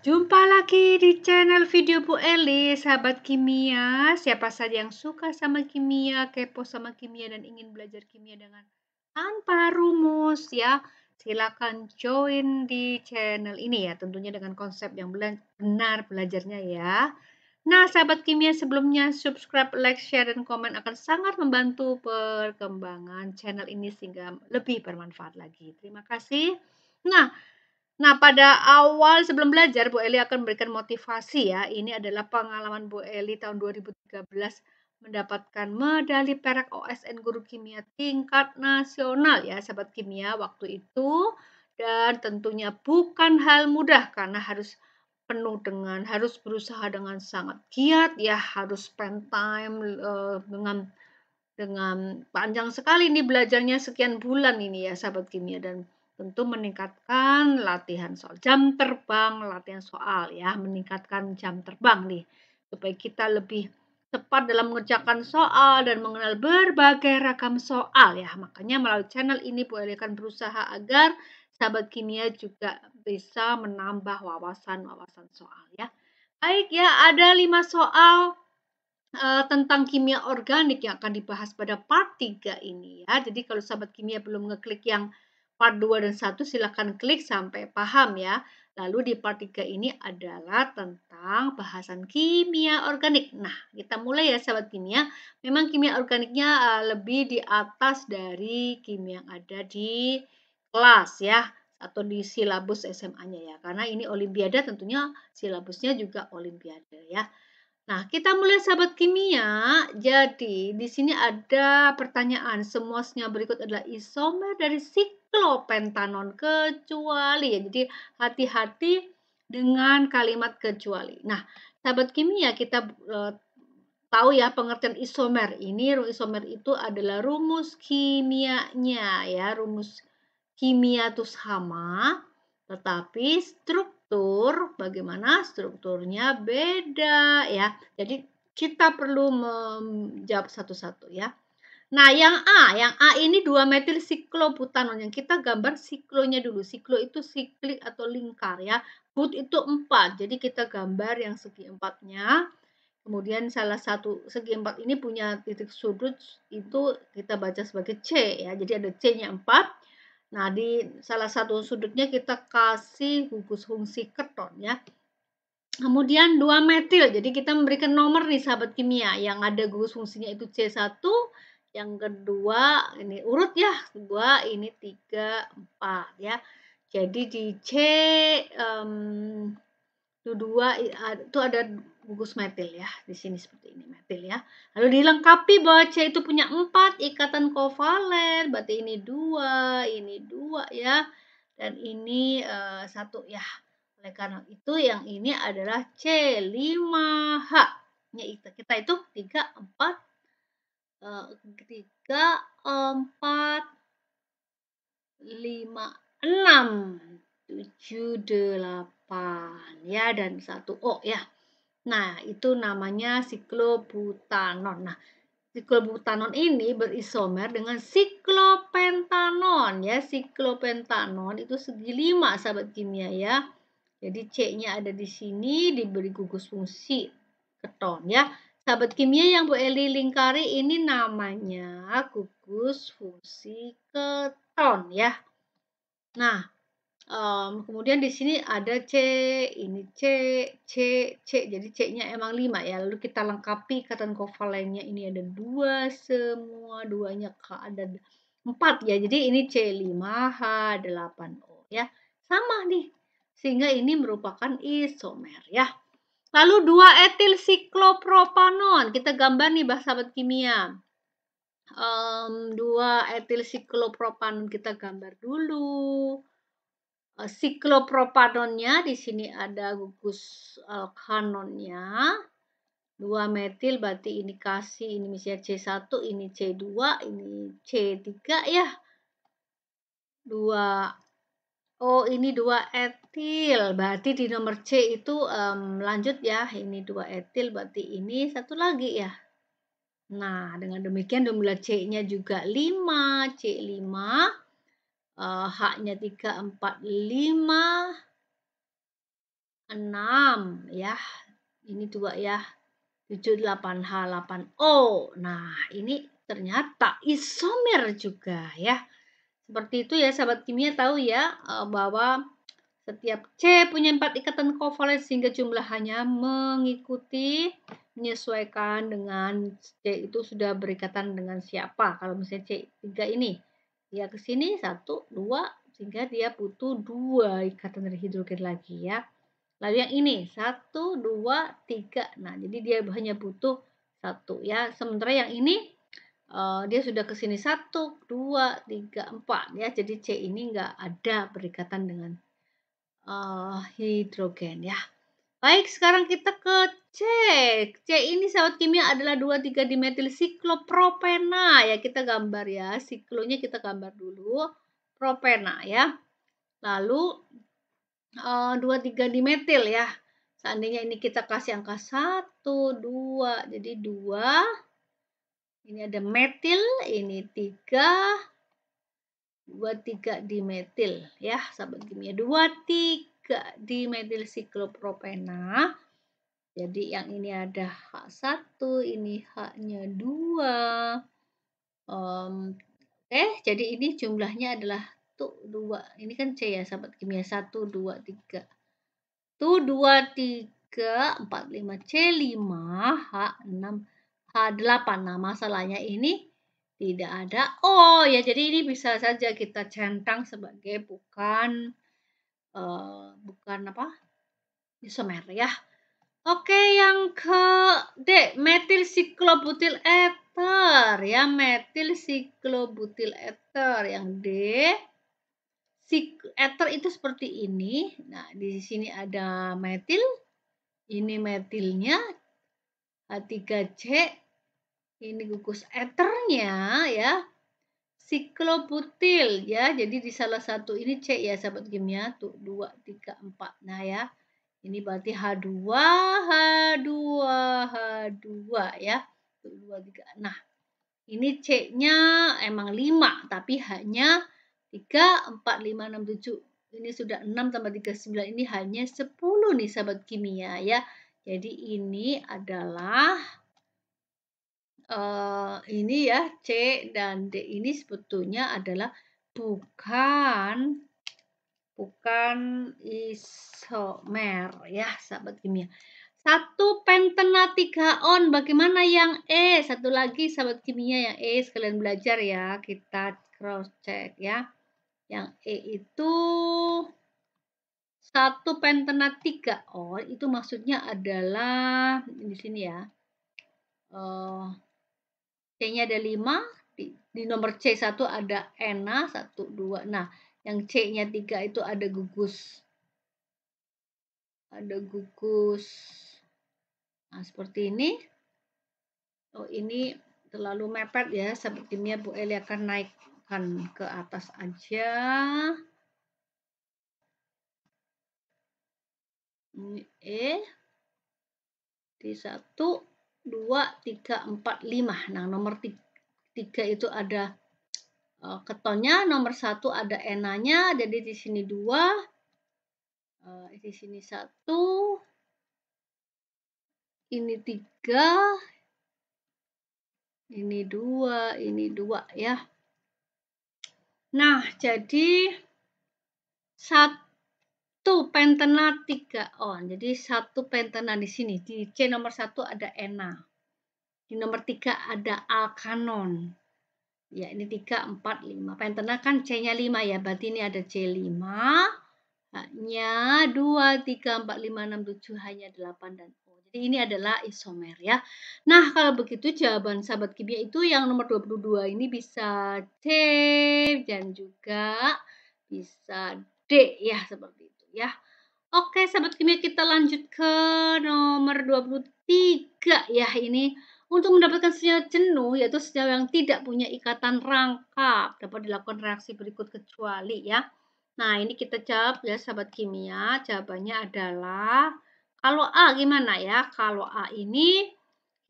Jumpa lagi di channel video Bu Eli, sahabat kimia. Siapa saja yang suka sama kimia, kepo sama kimia, dan ingin belajar kimia dengan tanpa rumus ya, silakan join di channel ini ya. Tentunya dengan konsep yang benar belajarnya ya. Nah, sahabat kimia sebelumnya subscribe, like, share, dan komen akan sangat membantu perkembangan channel ini sehingga lebih bermanfaat lagi. Terima kasih. Nah, Nah, pada awal sebelum belajar, Bu Eli akan memberikan motivasi ya. Ini adalah pengalaman Bu Eli tahun 2013 mendapatkan medali perak OSN Guru Kimia tingkat nasional ya, sahabat kimia waktu itu. Dan tentunya bukan hal mudah karena harus penuh dengan harus berusaha dengan sangat giat ya, harus spend time uh, dengan dengan panjang sekali ini belajarnya sekian bulan ini ya, sahabat kimia dan tentu meningkatkan latihan soal jam terbang, latihan soal ya, meningkatkan jam terbang nih supaya kita lebih cepat dalam mengerjakan soal dan mengenal berbagai ragam soal ya. Makanya melalui channel ini Bu Eli akan berusaha agar sahabat kimia juga bisa menambah wawasan-wawasan soal ya. Baik ya, ada lima soal eh, tentang kimia organik yang akan dibahas pada part 3 ini ya. Jadi kalau sahabat kimia belum ngeklik yang part 2 dan 1 silahkan klik sampai paham ya. Lalu di part 3 ini adalah tentang bahasan kimia organik. Nah, kita mulai ya sahabat kimia. Memang kimia organiknya eh, lebih di atas dari kimia yang ada di kelas ya atau di silabus SMA-nya ya. Karena ini olimpiade tentunya silabusnya juga olimpiade ya. Nah, kita mulai sahabat kimia. Jadi, di sini ada pertanyaan. Semuanya berikut adalah isomer dari sik klopentanon kecuali ya. Jadi hati-hati dengan kalimat kecuali. Nah, sahabat kimia kita uh, tahu ya pengertian isomer ini isomer itu adalah rumus kimianya ya rumus kimia itu sama tetapi struktur bagaimana strukturnya beda ya jadi kita perlu menjawab satu-satu ya Nah, yang A, yang A ini 2 metil siklobutanon Yang kita gambar siklonya dulu. Siklo itu siklik atau lingkar ya. But itu 4. Jadi kita gambar yang segi empatnya. Kemudian salah satu segi empat ini punya titik sudut itu kita baca sebagai C ya. Jadi ada C-nya 4. Nah, di salah satu sudutnya kita kasih gugus fungsi keton ya. Kemudian 2 metil. Jadi kita memberikan nomor nih sahabat kimia yang ada gugus fungsinya itu C1, yang kedua ini urut ya dua ini tiga empat ya jadi di C um, itu dua itu ada gugus metil ya di sini seperti ini metil ya lalu dilengkapi bahwa C itu punya empat ikatan kovalen berarti ini dua ini dua ya dan ini uh, satu ya oleh karena itu yang ini adalah C 5H kita itu tiga empat. Eh, tiga, empat, lima, enam, tujuh, delapan, ya, dan satu O, oh, ya. Nah, itu namanya siklobutanon. Nah, siklobutanon ini berisomer dengan siklopentanon, ya. Siklopentanon itu segi lima, sahabat kimia, ya. Jadi C-nya ada di sini, diberi gugus fungsi keton, ya. Sahabat kimia yang Bu Eli lingkari ini namanya gugus fungsi keton ya. Nah, um, kemudian di sini ada C, ini C, C, C. Jadi C-nya emang 5 ya. Lalu kita lengkapi keton kovalennya ini ada dua semua, duanya K ada 4 ya. Jadi ini C5H8O ya. Sama nih. Sehingga ini merupakan isomer ya. Lalu dua etil siklopropanon. Kita gambar nih bahasa sahabat kimia. Um, dua etil siklopropanon kita gambar dulu. Eh, siklopropanonnya di sini ada gugus alkanonnya. Eh, dua metil berarti ini kasih ini misalnya C1, ini C2, ini C3 ya. Dua Oh, ini dua etil. Berarti di nomor C itu, um, lanjut ya. Ini dua etil, berarti ini satu lagi ya? Nah, dengan demikian jumlah C-nya juga 5, C5, uh, H-nya 3, 4, 5, 6 ya. Ini dua ya. 7, 8, H, 8, O. Nah, ini ternyata isomer juga ya. Seperti itu ya sahabat kimia tahu ya eh, bahwa setiap C punya empat ikatan kovalen sehingga jumlah hanya mengikuti menyesuaikan dengan C itu sudah berikatan dengan siapa. Kalau misalnya c tiga ini, dia ke sini 1, 2, sehingga dia butuh dua ikatan dari hidrogen lagi ya. Lalu yang ini, satu, dua, tiga. Nah, jadi dia hanya butuh satu ya. Sementara yang ini uh, dia sudah ke sini satu, tiga, tiga, empat ya. Jadi C ini nggak ada berikatan dengan uh, hidrogen ya. Baik, sekarang kita ke C. C ini sahabat kimia adalah dua tiga dimetil siklopropena ya. Kita gambar ya, siklonya kita gambar dulu propena ya. Lalu uh, tiga dimetil ya. Seandainya ini kita kasih angka 1, 2, jadi 2, ini ada metil, ini 3, 2, 3 dimetil. Ya, sahabat kimia. 2, 3 dimetil siklopropena. Jadi yang ini ada H1, ini H-nya 2. Um, Oke, okay, jadi ini jumlahnya adalah tuh 2. Ini kan C ya, sahabat kimia. 1, 2, 3. Tuh 2, 3, 4, 5. C, 5, H, 6, H8. Nah, masalahnya ini tidak ada Oh Ya, jadi ini bisa saja kita centang sebagai bukan uh, bukan apa? isomer ya. Oke, yang ke D, metil siklobutil ether ya, metil siklobutil ether yang D. Ether itu seperti ini. Nah, di sini ada metil, ini metilnya H3C, ini gugus eternya ya siklobutil ya jadi di salah satu ini C ya sahabat kimia ya. tuh 2 3 4 nah ya ini berarti H2 H2 H2 ya tuh 2 3 nah ini C-nya emang 5 tapi hanya 3 4 5 6 7 ini sudah 6 tambah 3 9 ini hanya 10 nih sahabat kimia ya, ya jadi ini adalah uh, ini ya C dan D ini sebetulnya adalah bukan bukan isomer ya sahabat kimia. Satu pentena tiga on, bagaimana yang E? Satu lagi sahabat kimia yang E, sekalian belajar ya, kita cross check ya. Yang E itu satu pentena tiga on, itu maksudnya adalah di sini ya. Uh, C-nya ada 5, di, di nomor C1 ada Ena, 1, 2. Nah, yang C-nya 3 itu ada gugus. Ada gugus. Nah, seperti ini. Oh, ini terlalu mepet ya. Sepertinya Bu Eli akan naikkan ke atas aja. Ini E. Di satu 2, 3, 4, 5. Nah, nomor 3 itu ada eh, ketonnya, nomor 1 ada enanya, jadi di sini 2, eh, di sini 1, ini 3, ini 2, ini 2 ya. Nah, jadi 1 satu pentena tiga on. Jadi satu pentena di sini. Di C nomor satu ada ena. Di nomor tiga ada alkanon. Ya, ini tiga, empat, lima. Pentena kan C-nya lima ya. Berarti ini ada C lima. Hanya dua, tiga, empat, lima, enam, tujuh. Hanya delapan dan O. Jadi ini adalah isomer ya. Nah, kalau begitu jawaban sahabat kimia itu yang nomor dua puluh dua ini bisa C dan juga bisa D ya sebab ya. Oke, sahabat kimia kita lanjut ke nomor 23 ya ini. Untuk mendapatkan senyawa jenuh, yaitu senyawa yang tidak punya ikatan rangkap, dapat dilakukan reaksi berikut kecuali ya. Nah, ini kita jawab ya sahabat kimia. Jawabannya adalah, kalau A gimana ya? Kalau A ini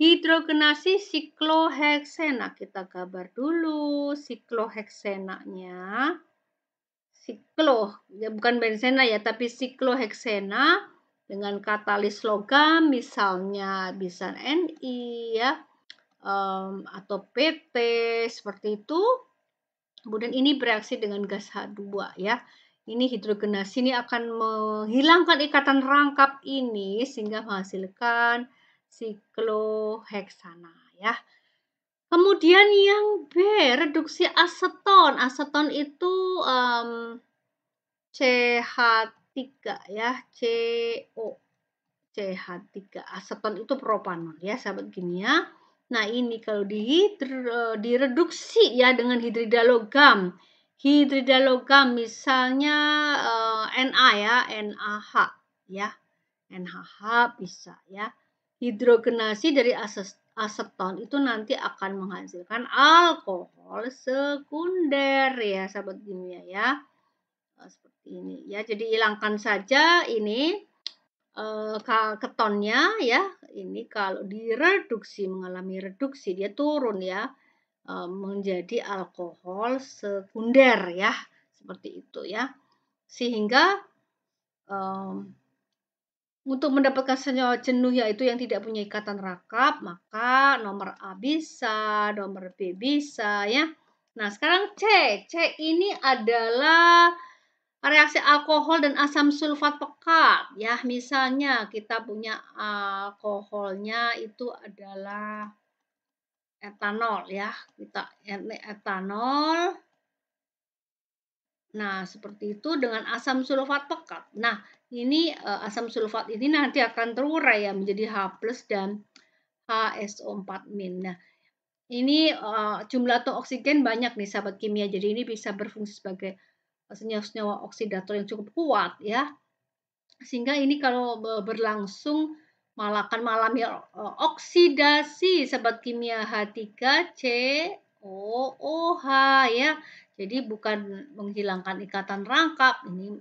hidrogenasi sikloheksena. Kita gambar dulu sikloheksenanya siklo ya bukan bensena ya tapi sikloheksena dengan katalis logam misalnya bisa NI ya um, atau PT seperti itu kemudian ini bereaksi dengan gas H2 ya ini hidrogenasi ini akan menghilangkan ikatan rangkap ini sehingga menghasilkan sikloheksana ya Kemudian yang B, reduksi aseton. Aseton itu um, CH3 ya, CO. CH3. Aseton itu propanol ya, sahabat kimia. Nah, ini kalau di e, direduksi ya dengan hidrida logam. Hidrida logam misalnya uh, Na ya, NaH ya. NaH bisa ya. Hidrogenasi dari aseton aseton itu nanti akan menghasilkan alkohol sekunder ya sahabat kimia ya eh, seperti ini ya jadi hilangkan saja ini eh, ketonnya ya ini kalau direduksi mengalami reduksi dia turun ya eh, menjadi alkohol sekunder ya seperti itu ya sehingga um, untuk mendapatkan senyawa jenuh yaitu yang tidak punya ikatan rakap, maka nomor A bisa, nomor B bisa ya. Nah, sekarang C. C ini adalah reaksi alkohol dan asam sulfat pekat. Ya, misalnya kita punya alkoholnya itu adalah etanol ya. Kita etanol Nah, seperti itu dengan asam sulfat pekat. Nah, ini uh, asam sulfat ini nanti akan terurai ya menjadi H+ dan HSO4-. Nah, ini uh, jumlah atau oksigen banyak nih sahabat kimia. Jadi ini bisa berfungsi sebagai eh, senyawa-senyawa oksidator yang cukup kuat ya. Sehingga ini kalau berlangsung malah akan mengalami ya, oksidasi sahabat kimia H3COOH ya jadi bukan menghilangkan ikatan rangkap, ini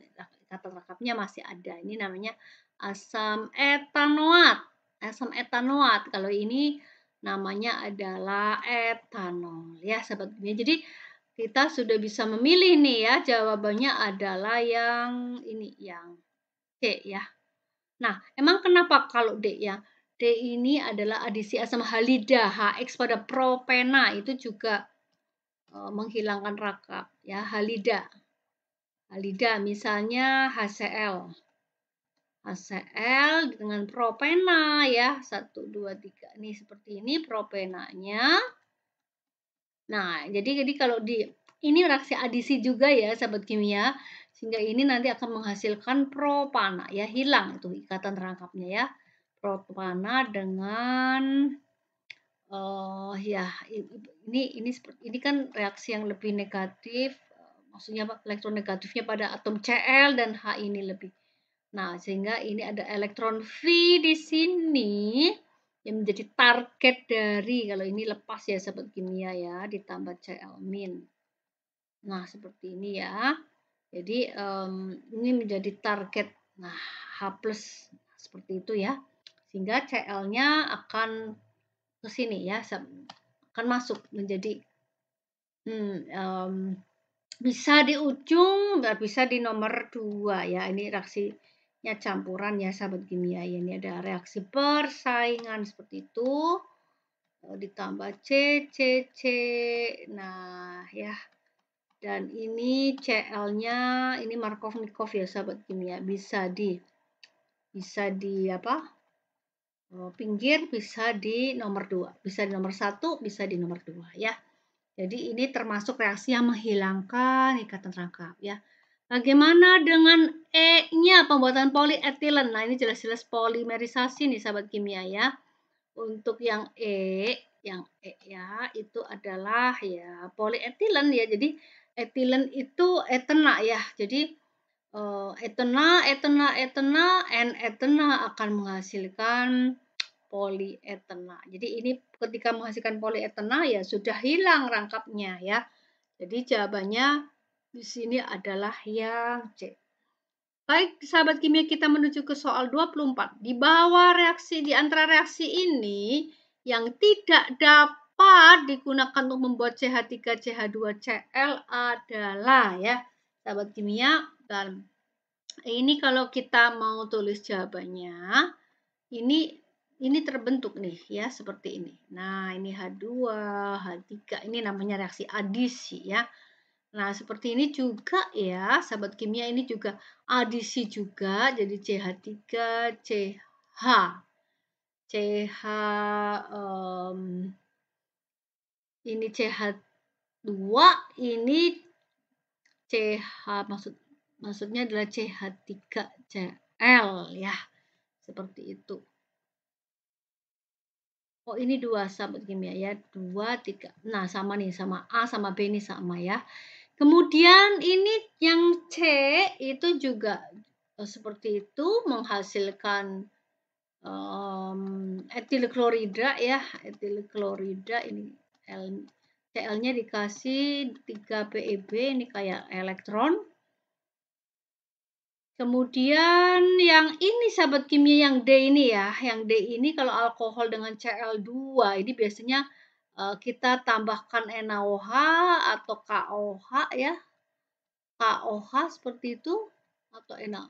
ikatan rangkapnya masih ada. Ini namanya asam etanoat. Asam etanoat. Kalau ini namanya adalah etanol ya sebagainya. Jadi kita sudah bisa memilih nih ya jawabannya adalah yang ini yang C ya. Nah, emang kenapa kalau D ya? D ini adalah adisi asam halida HX pada propena itu juga Eh, menghilangkan rakap ya halida halida misalnya HCl HCl dengan propena ya satu dua tiga nih seperti ini propenanya nah jadi jadi kalau di ini reaksi adisi juga ya sahabat kimia sehingga ini nanti akan menghasilkan propana ya hilang itu ikatan rangkapnya ya propana dengan Oh ya, ini ini ini kan reaksi yang lebih negatif, eh, maksudnya apa? Elektron negatifnya pada atom Cl dan H ini lebih. Nah, sehingga ini ada elektron V di sini yang menjadi target dari kalau ini lepas ya sahabat kimia ya, ditambah Cl min. Nah, seperti ini ya. Jadi um, ini menjadi target. Nah, H plus seperti itu ya. Sehingga Cl-nya akan ke sini ya akan masuk menjadi hmm, um, bisa di ujung bisa di nomor dua ya ini reaksinya campuran ya sahabat kimia ya ini ada reaksi persaingan seperti itu eh, ditambah C C C nah ya dan ini CL-nya ini Markovnikov ya sahabat kimia bisa di bisa di apa Oh, pinggir bisa di nomor 2, bisa di nomor satu, bisa di nomor 2 ya. Jadi ini termasuk reaksi yang menghilangkan ikatan rangkap ya. Bagaimana dengan E-nya pembuatan polietilen? Nah, ini jelas-jelas polimerisasi nih sahabat kimia ya. Untuk yang E, yang E ya itu adalah ya polietilen ya. Jadi etilen itu etena ya. Jadi uh, etena, etena, etena, and etena akan menghasilkan polietena. Jadi ini ketika menghasilkan polietena ya sudah hilang rangkapnya ya. Jadi jawabannya di sini adalah yang C. Baik, sahabat kimia kita menuju ke soal 24. Di bawah reaksi di antara reaksi ini yang tidak dapat digunakan untuk membuat CH3CH2Cl adalah ya, sahabat kimia, dalam ini kalau kita mau tulis jawabannya ini ini terbentuk nih ya seperti ini. Nah, ini H2, H3 ini namanya reaksi adisi ya. Nah, seperti ini juga ya, sahabat kimia ini juga adisi juga jadi CH3, CH CH um, ini CH2, ini CH maksud maksudnya adalah CH3Cl ya seperti itu Oh ini dua sahabat kimia ya dua tiga nah sama nih sama A sama B ini sama ya kemudian ini yang C itu juga eh, seperti itu menghasilkan um, mmm, etil klorida ya etil klorida ini L, Cl-nya dikasih 3 PEB ini kayak elektron Kemudian yang ini sahabat kimia yang D ini ya, yang D ini kalau alkohol dengan Cl2 ini biasanya eh, kita tambahkan NaOH atau KOH ya. KOH seperti itu atau Na.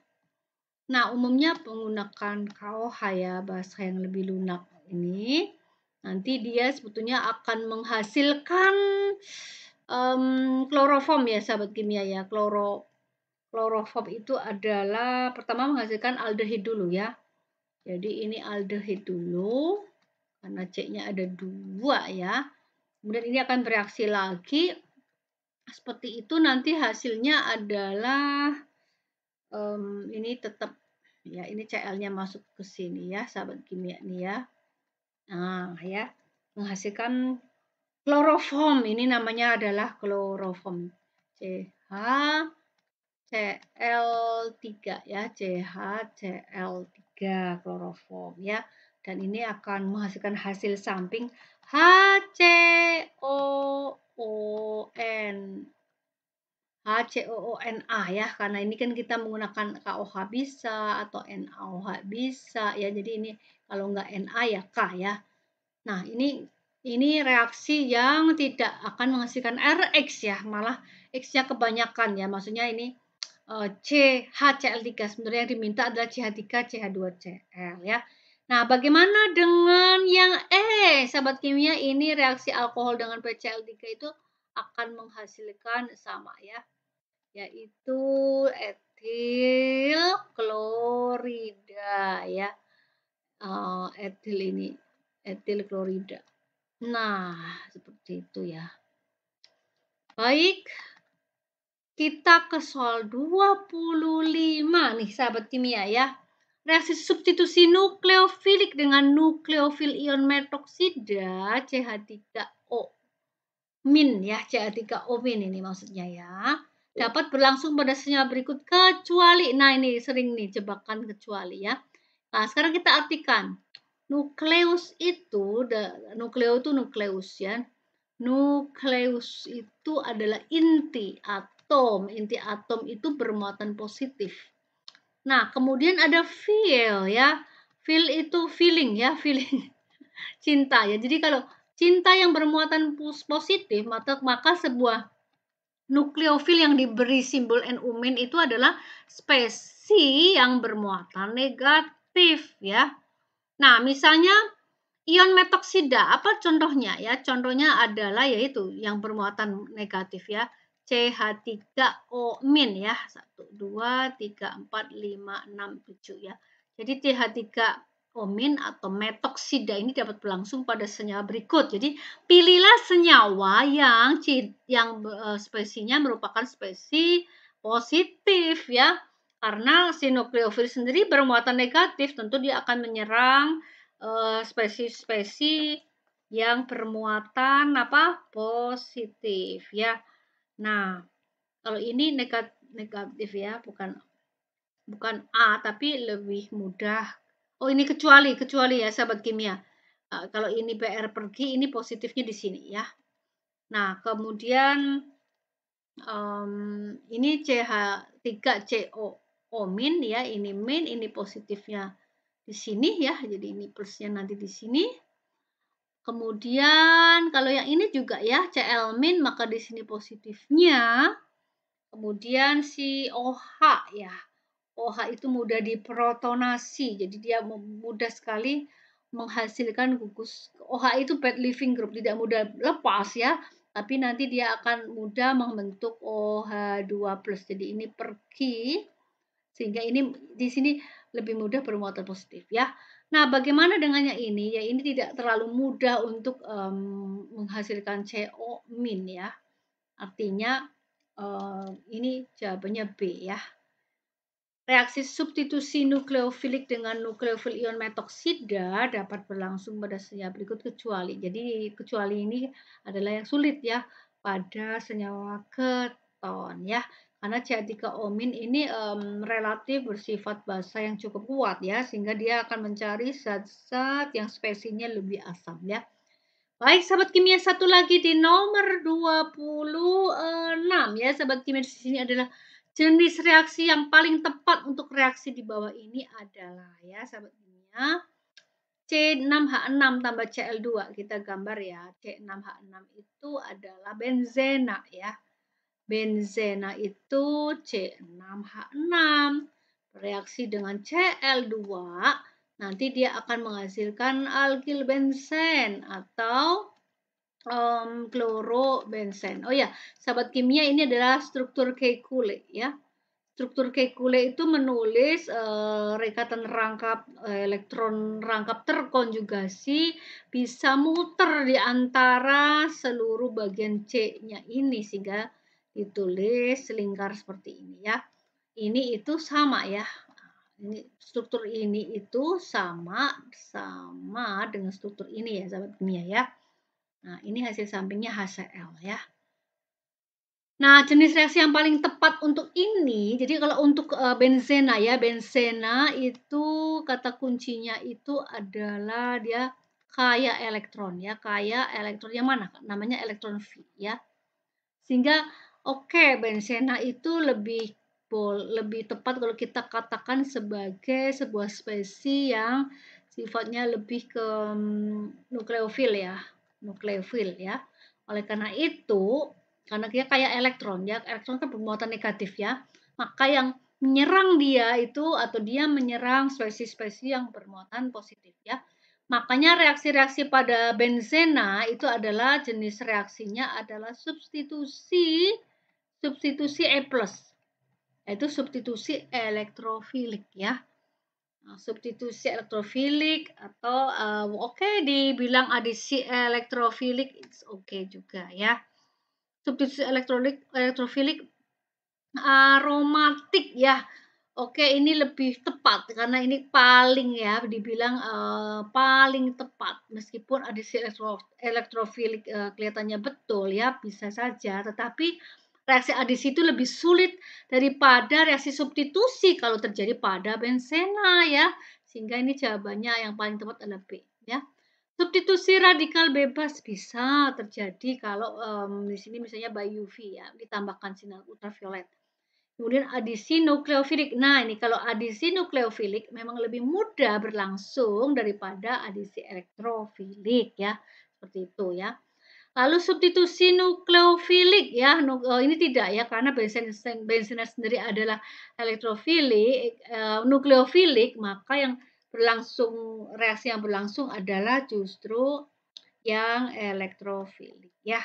Nah, umumnya menggunakan KOH ya, bahasa yang lebih lunak ini. Nanti dia sebetulnya akan menghasilkan um, kloroform ya, sahabat kimia ya, kloro Klorofob itu adalah pertama menghasilkan aldehid dulu ya. Jadi ini aldehid dulu karena C-nya ada dua ya. Kemudian ini akan bereaksi lagi. Seperti itu nanti hasilnya adalah um, ini tetap ya ini CL-nya masuk ke sini ya sahabat kimia nih ya. Nah ya menghasilkan kloroform ini namanya adalah kloroform CH Cl3 ya, CH CL 3 kloroform ya. Dan ini akan menghasilkan hasil samping HCOON. HCOONA ya, karena ini kan kita menggunakan KOH bisa atau NaOH bisa ya. Jadi ini kalau nggak Na ya K ya. Nah, ini ini reaksi yang tidak akan menghasilkan Rx ya, malah X-nya kebanyakan ya. Maksudnya ini Eh, CHCl3 sebenarnya yang diminta adalah CH3CH2Cl ya. Nah, bagaimana dengan yang E? Sahabat kimia, ini reaksi alkohol dengan PCl3 itu akan menghasilkan sama ya, yaitu etil klorida ya. Uh, etil ini, etil klorida. Nah, seperti itu ya. Baik, kita ke soal 25 nih sahabat kimia ya. Reaksi substitusi nukleofilik dengan nukleofil ion metoksida CH3O min ya, CH3O min ini maksudnya ya. ya. Dapat berlangsung pada senyawa berikut kecuali. Nah, ini sering nih jebakan kecuali ya. Nah, sekarang kita artikan. Nukleus itu, nukleo itu nukleus ya. Nukleus itu adalah inti atau atom. Inti atom itu bermuatan positif. Nah, kemudian ada feel ya. Feel itu feeling ya, feeling cinta ya. Jadi kalau cinta yang bermuatan positif, maka maka sebuah nukleofil yang diberi simbol NU- itu adalah spesi yang bermuatan negatif ya. Nah, misalnya ion metoksida apa contohnya ya? Contohnya adalah yaitu yang bermuatan negatif ya. CH3O- ya. 1, 2, 3, 4, 5, 6, 7 ya. Jadi CH3-omin atau metoksida ini dapat berlangsung pada senyawa berikut. Jadi pilihlah senyawa yang yang eh, spesinya merupakan spesi positif ya. Karena sinukleofil sendiri bermuatan negatif, tentu dia akan menyerang eh, spesies-spesies uh, yang bermuatan apa? positif ya. Nah, kalau ini negatif ya, bukan bukan A tapi lebih mudah. Oh, ini kecuali kecuali ya sahabat kimia. Uh, kalau ini PR pergi, ini positifnya di sini ya. Nah, kemudian um, ini CH3CO omin ya, ini min, ini positifnya di sini ya. Jadi ini plusnya nanti di sini. Kemudian kalau yang ini juga ya CL min maka di sini positifnya. Kemudian si OH ya. OH itu mudah diprotonasi. Jadi dia mudah sekali menghasilkan gugus. OH itu bad living group, tidak mudah lepas ya. Tapi nanti dia akan mudah membentuk OH2+. Jadi ini pergi sehingga ini di sini lebih mudah bermuatan positif ya. Nah, bagaimana dengannya ini? Ya, ini tidak terlalu mudah untuk um, menghasilkan CO min ya. Artinya um, ini jawabannya B ya. Reaksi substitusi nukleofilik dengan nukleofil ion metoksida dapat berlangsung pada senyawa berikut kecuali. Jadi kecuali ini adalah yang sulit ya pada senyawa keton ya. Karena C3 omin ini um, relatif bersifat basa yang cukup kuat ya, sehingga dia akan mencari zat-zat yang spesinya lebih asam ya. Baik, sahabat kimia satu lagi di nomor 26 ya, sahabat kimia di sini adalah jenis reaksi yang paling tepat untuk reaksi di bawah ini adalah ya sahabat kimia C6H6 tambah Cl2 kita gambar ya C6H6 itu adalah benzena ya Benzena itu C6H6. reaksi dengan Cl2, nanti dia akan menghasilkan alkil benzen atau um, klorobenzen. Oh ya, sahabat kimia ini adalah struktur kekule ya. Struktur kekule itu menulis uh, rekatan rangkap uh, elektron rangkap terkonjugasi bisa muter di antara seluruh bagian C-nya ini sehingga ditulis lingkar seperti ini ya. Ini itu sama ya. Ini struktur ini itu sama sama dengan struktur ini ya sahabat kimia ya. Nah, ini hasil sampingnya HCl ya. Nah, jenis reaksi yang paling tepat untuk ini, jadi kalau untuk uh, benzena ya, benzena itu kata kuncinya itu adalah dia kaya elektron ya, kaya elektronnya mana? Namanya elektron V ya. Sehingga Oke, bensena itu lebih lebih tepat kalau kita katakan sebagai sebuah spesies yang sifatnya lebih ke mm, nukleofil ya, nukleofil ya. Oleh karena itu, karena dia kayak elektron ya, elektron kan bermuatan negatif ya, maka yang menyerang dia itu atau dia menyerang spesies-spesies yang bermuatan positif ya. Makanya reaksi-reaksi pada benzena itu adalah jenis reaksinya adalah substitusi substitusi E+, nah, itu substitusi elektrofilik ya. Nah, substitusi elektrofilik atau uh, oke okay, dibilang adisi elektrofilik it's oke okay juga ya. Substitusi elektrolik elektrofilik aromatik ya. Oke, okay, ini lebih tepat karena ini paling ya dibilang uh, paling tepat meskipun adisi elektro, elektrofilik uh, kelihatannya betul ya bisa saja tetapi Reaksi adisi itu lebih sulit daripada reaksi substitusi kalau terjadi pada bensena ya. Sehingga ini jawabannya yang paling tepat adalah B ya. Substitusi radikal bebas bisa terjadi kalau um, di sini misalnya by UV ya, ditambahkan sinar ultraviolet. Kemudian adisi nukleofilik. Nah, ini kalau adisi nukleofilik memang lebih mudah berlangsung daripada adisi elektrofilik ya. Seperti itu ya. Lalu substitusi nukleofilik ya, oh, ini tidak ya karena bensin bensinnya sendiri adalah elektrofilik, eh, nukleofilik, maka yang berlangsung reaksi yang berlangsung adalah justru yang elektrofilik ya.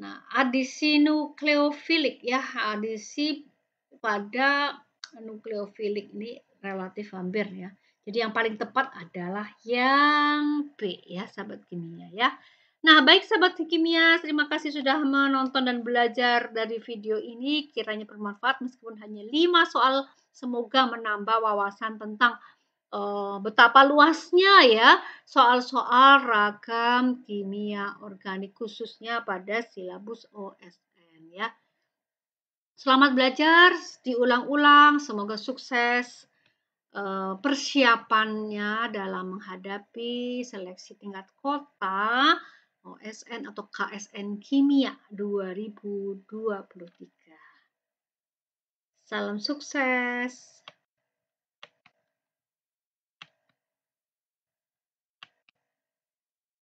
Nah, adisi nukleofilik ya, adisi pada nukleofilik ini relatif hampir ya. Jadi yang paling tepat adalah yang B ya, sahabat kimia ya. Nah, baik sahabat kimia, terima kasih sudah menonton dan belajar dari video ini. Kiranya bermanfaat meskipun hanya lima soal, semoga menambah wawasan tentang uh, betapa luasnya ya soal-soal ragam kimia organik khususnya pada silabus OSN ya. Selamat belajar, diulang-ulang, semoga sukses eh, persiapannya dalam menghadapi seleksi tingkat kota OSN atau KSN Kimia 2023. Salam sukses.